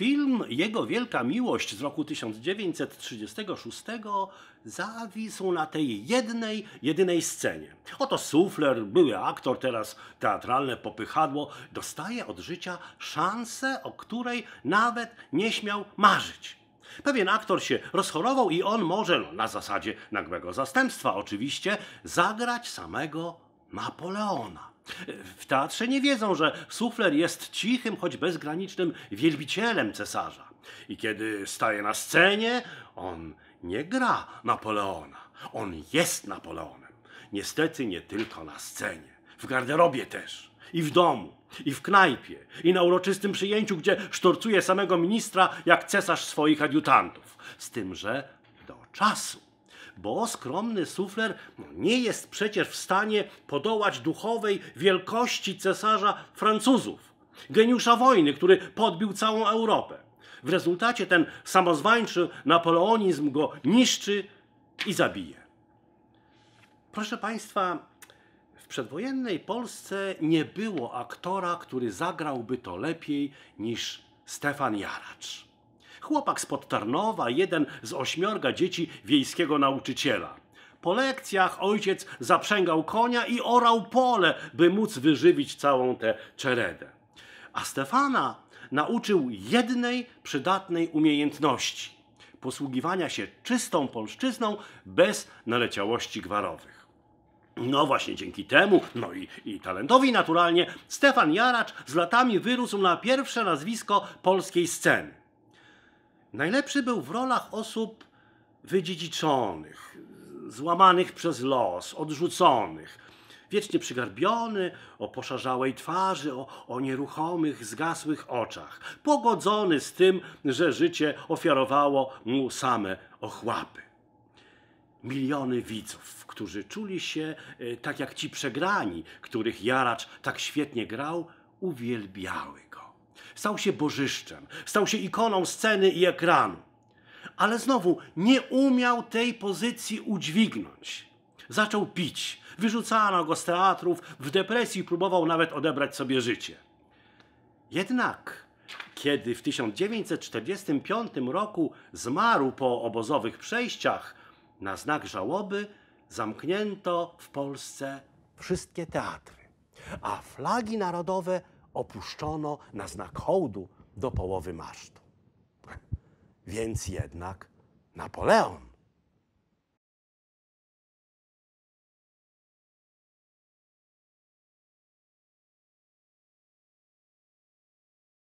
Film Jego Wielka Miłość z roku 1936 zawisł na tej jednej, jedynej scenie. Oto Sufler, były aktor, teraz teatralne popychadło, dostaje od życia szansę, o której nawet nie śmiał marzyć. Pewien aktor się rozchorował i on może, no, na zasadzie nagłego zastępstwa oczywiście, zagrać samego Napoleona. W teatrze nie wiedzą, że sufler jest cichym, choć bezgranicznym wielbicielem cesarza. I kiedy staje na scenie, on nie gra Napoleona. On jest Napoleonem. Niestety nie tylko na scenie. W garderobie też. I w domu. I w knajpie. I na uroczystym przyjęciu, gdzie sztorcuje samego ministra, jak cesarz swoich adiutantów. Z tym, że do czasu bo skromny sufler no, nie jest przecież w stanie podołać duchowej wielkości cesarza Francuzów, geniusza wojny, który podbił całą Europę. W rezultacie ten samozwańczy napoleonizm go niszczy i zabije. Proszę Państwa, w przedwojennej Polsce nie było aktora, który zagrałby to lepiej niż Stefan Jaracz. Chłopak spod Tarnowa, jeden z ośmiorga dzieci wiejskiego nauczyciela. Po lekcjach ojciec zaprzęgał konia i orał pole, by móc wyżywić całą tę czeredę. A Stefana nauczył jednej przydatnej umiejętności posługiwania się czystą polszczyzną bez naleciałości gwarowych. No właśnie dzięki temu, no i, i, talentowi naturalnie, Stefan Jaracz z latami wyrósł na pierwsze nazwisko polskiej sceny. Najlepszy był w rolach osób wydziedziczonych, złamanych przez los, odrzuconych. Wiecznie przygarbiony, o poszarzałej twarzy, o, o nieruchomych, zgasłych oczach. Pogodzony z tym, że życie ofiarowało mu same ochłapy miliony widzów, którzy czuli się y, tak jak ci przegrani, których Jaracz tak świetnie grał, uwielbiały go. Stał się bożyszczem, stał się ikoną sceny i ekranu. Ale znowu nie umiał tej pozycji udźwignąć. Zaczął pić, wyrzucano go z teatrów, w depresji próbował nawet odebrać sobie życie. Jednak, kiedy w 1945 roku zmarł po obozowych przejściach, na znak żałoby zamknięto w Polsce wszystkie teatry, a flagi narodowe opuszczono na znak hołdu do połowy masztu. Więc jednak Napoleon